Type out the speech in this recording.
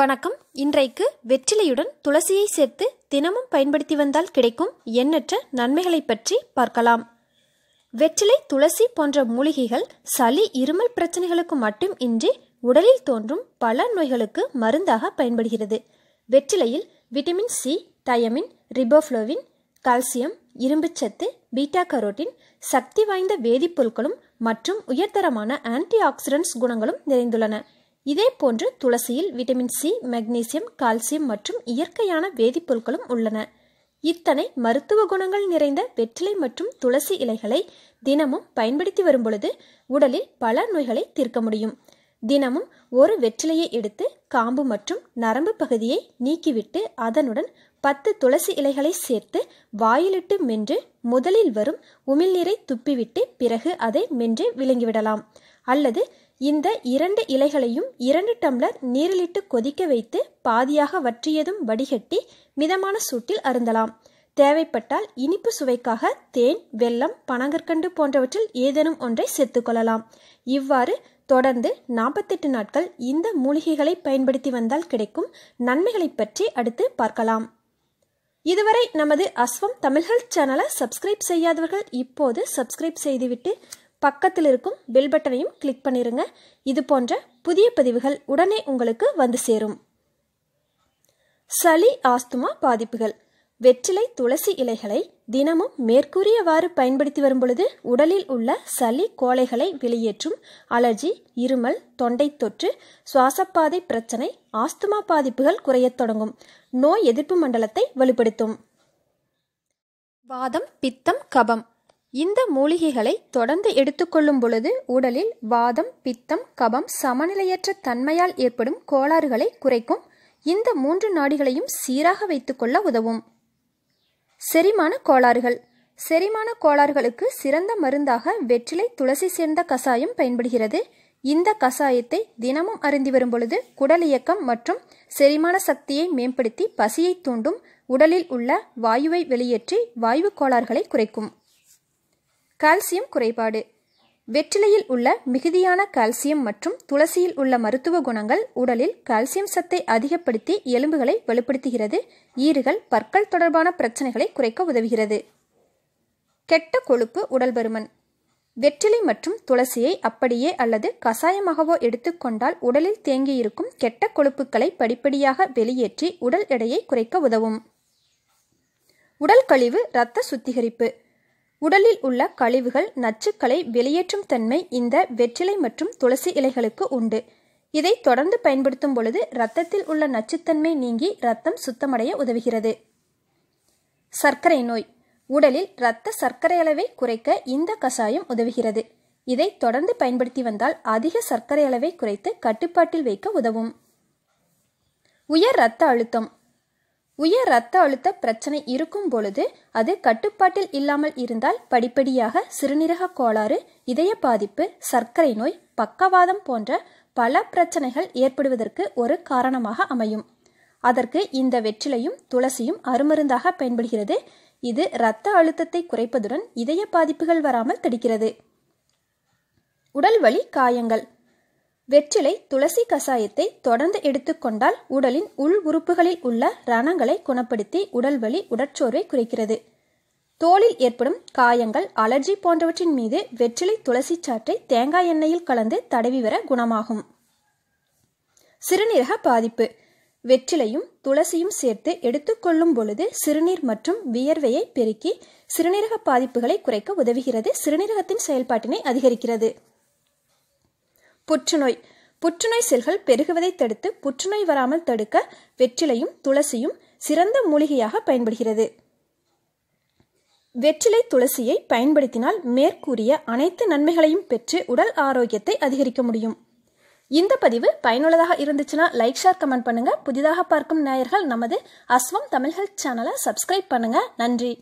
வணக்கம் இன்றைக்கு வெற்றிலையுடன் துளசியை சேர்த்து தினமும் பயன்படுத்தி வந்தால் கிடைக்கும் எண்ணற்ற நன்மைகளை பற்றி பார்க்கலாம் வெற்றிலை துளசி போன்ற மூலிகைகள் சளி இருமல் பிரச்சனைகளுக்கு மட்டும் இன்றி உடலில் தோன்றும் பல நோய்களுக்கு மருந்தாக பயன்படுகிறது வெற்றிலையில் vitamin C thiamine riboflavin calcium இரும்புச்சத்து பீட்டா கரோட்டின் சக்தி வாய்ந்த வேதிப்பொருட்களும் மற்றும் உயர்தரமான ஆன்டி ஆக்சிடென்ட்ஸ் குணங்களும் நிறைந்துள்ளன இதே போன்று துளசியில் விட்டமின் சி மக்னீசியம் கால்சியம் மற்றும் இயற்கையான வேதிப்பொருட்களும் உள்ளன இத்தனை மருத்துவ குணங்கள் நிறைந்த வெற்றிலை மற்றும் துளசி இலைகளை தினமும் பயன்படுத்தி வரும் பொழுது உடலில் பல நோய்களை தீர்க்க முடியும் தினமும் ஒரு வெற்றிலையை எடுத்து காம்பு மற்றும் நரம்பு பகுதியை நீக்கிவிட்டு அதனுடன் பத்து துளசி இலைகளை சேர்த்து வாயிலிட்டு மென்று முதலில் வரும் உமிழ்நீரை துப்பிவிட்டு பிறகு அதை மென்று விழுங்கிவிடலாம் அல்லது இந்த இரண்டு இலைகளையும் இரண்டு டம்ளர் நீரிலிட்டு கொதிக்க வைத்து பாதியாக வற்றியதும் வடிகட்டி மிதமான சூட்டில் அருந்தலாம் தேவைப்பட்டால் இனிப்பு சுவைக்காக தேன் வெல்லம் பனங்கற்கண்டு போன்றவற்றில் ஏதேனும் ஒன்றை சேர்த்துக்கொள்ளலாம் இவ்வாறு தொடர்ந்து நாற்பத்தெட்டு நாட்கள் இந்த மூலிகைகளை பயன்படுத்தி வந்தால் கிடைக்கும் நன்மைகளை பற்றி அடுத்து பார்க்கலாம் இதுவரை நமது அஸ்வம் தமிழ் சேனலை சப்ஸ்கிரைப் செய்யாதவர்கள் இப்போது சப்ஸ்கிரைப் செய்துவிட்டு பக்கத்தில் இருக்கும் பெல் பட்டனையும் கிளிக் பண்ணிடுங்க இது போன்ற புதிய பதிவுகள் உடனே உங்களுக்கு வந்து சேரும் சளி ஆஸ்துமா பாதிப்புகள் வெற்றிலை துளசி இலைகளை தினமும் மேற்கூறியவாறு பயன்படுத்தி வரும் பொழுது உடலில் உள்ள சளி கோளைகளை வெளியேற்றும் அலர்ஜி இருமல் தொண்டை தொற்று சுவாசப்பாதை பிரச்சனை ஆஸ்துமா பாதிப்புகள் குறையத் தொடங்கும் நோய் எதிர்ப்பு மண்டலத்தை வலுப்படுத்தும் வாதம் பித்தம் கபம் இந்த மூலிகைகளை தொடர்ந்து எடுத்துக்கொள்ளும் பொழுது உடலில் வாதம் பித்தம் கபம் சமநிலையற்ற தன்மையால் ஏற்படும் கோளாறுகளை குறைக்கும் இந்த மூன்று நாடிகளையும் சீராக வைத்துக்கொள்ள உதவும் செரிமான கோளாறுகள் செரிமான கோளாறுகளுக்கு சிறந்த மருந்தாக வெற்றிலை துளசி சேர்ந்த கசாயம் பயன்படுகிறது இந்த கசாயத்தை தினமும் அருந்தி வரும் பொழுது குடல் இயக்கம் மற்றும் செரிமான சக்தியை மேம்படுத்தி பசியை தூண்டும் உடலில் உள்ள வாயுவை வெளியேற்றி வாயு கோளாறுகளை குறைக்கும் கால்சியம் குறைபாடு வெற்றிலையில் உள்ள மிகுதியான கால்சியம் மற்றும் துளசியில் உள்ள மருத்துவ குணங்கள் உடலில் கால்சியம் சத்தை அதிகப்படுத்தி எலும்புகளை வலுப்படுத்துகிறது ஈறுகள் பற்கள் தொடர்பான பிரச்சனைகளை குறைக்க உதவுகிறது கெட்ட கொழுப்பு உடல் பருமன் வெற்றிலை மற்றும் துளசியை அப்படியே அல்லது கசாயமாகவோ எடுத்துக்கொண்டால் உடலில் தேங்கியிருக்கும் கெட்ட கொழுப்புகளை படிப்படியாக வெளியேற்றி உடல் எடையை குறைக்க உதவும் உடல் கழிவு இரத்த சுத்திகரிப்பு உடலில் உள்ள கழிவுகள் நச்சுக்களை வெளியேற்றும் தன்மை இந்த வெற்றிலை மற்றும் துளசி இலைகளுக்கு உண்டு இதை தொடர்ந்து பயன்படுத்தும் பொழுது இரத்தத்தில் உள்ள நச்சுத்தன்மை நீங்கி இரத்தம் சுத்தமடைய உதவுகிறது சர்க்கரை நோய் உடலில் இரத்த சர்க்கரை அளவை குறைக்க இந்த கஷாயம் உதவுகிறது இதை தொடர்ந்து பயன்படுத்தி வந்தால் அதிக சர்க்கரை அளவை குறைத்து கட்டுப்பாட்டில் வைக்க உதவும் உயர் இரத்த அழுத்தம் உயர் இரத்த அழுத்த பிரச்சனை இருக்கும் பொழுது அது கட்டுப்பாட்டில் இல்லாமல் இருந்தால் படிப்படியாக சிறுநீரக கோளாறு இதய பாதிப்பு சர்க்கரை நோய் பக்கவாதம் போன்ற பல பிரச்சனைகள் ஏற்படுவதற்கு ஒரு காரணமாக அமையும் அதற்கு இந்த வெற்றிலையும் துளசியும் அருமருந்தாக பயன்படுகிறது இது இரத்த அழுத்தத்தை குறைப்பதுடன் இதய பாதிப்புகள் வராமல் தடுக்கிறது உடல் வலி காயங்கள் வெற்றிலை துளசி கசாயத்தை தொடர்ந்து எடுத்துக்கொண்டால் உடலின் உள் உறுப்புகளில் உள்ள ரணங்களை குணப்படுத்தி உடல் வலி உடற்சோர்வை குறைக்கிறது தோலில் ஏற்படும் காயங்கள் அலர்ஜி போன்றவற்றின் மீது வெற்றிலை துளசி சாற்றை தேங்காய் எண்ணெயில் கலந்து தடவி வர குணமாகும் சிறுநீரக பாதிப்பு வெற்றிலையும் துளசியும் சேர்த்து எடுத்துக்கொள்ளும் பொழுது சிறுநீர் மற்றும் வியர்வையை பெருக்கி சிறுநீரக பாதிப்புகளை குறைக்க உதவுகிறது சிறுநீரகத்தின் செயல்பாட்டினை அதிகரிக்கிறது புற்றுநோய் புற்றுநோய் செல்கள் பெருகுவதை தடுத்து புற்றுநோய் வராமல் தடுக்க வெற்றிலையும் துளசியும் சிறந்த மூலிகையாக பயன்படுகிறது வெற்றிலை துளசியை பயன்படுத்தினால் மேற்கூறிய அனைத்து நன்மைகளையும் பெற்று உடல் ஆரோக்கியத்தை அதிகரிக்க முடியும் இந்த பதிவு பயனுள்ளதாக இருந்துச்சுன்னா லைக் ஷேர் கமெண்ட் பண்ணுங்க புதிதாக பார்க்கும் நேயர்கள் நமது அஸ்வம் தமிழ்கள் சேனலை சப்ஸ்கிரைப் பண்ணுங்க நன்றி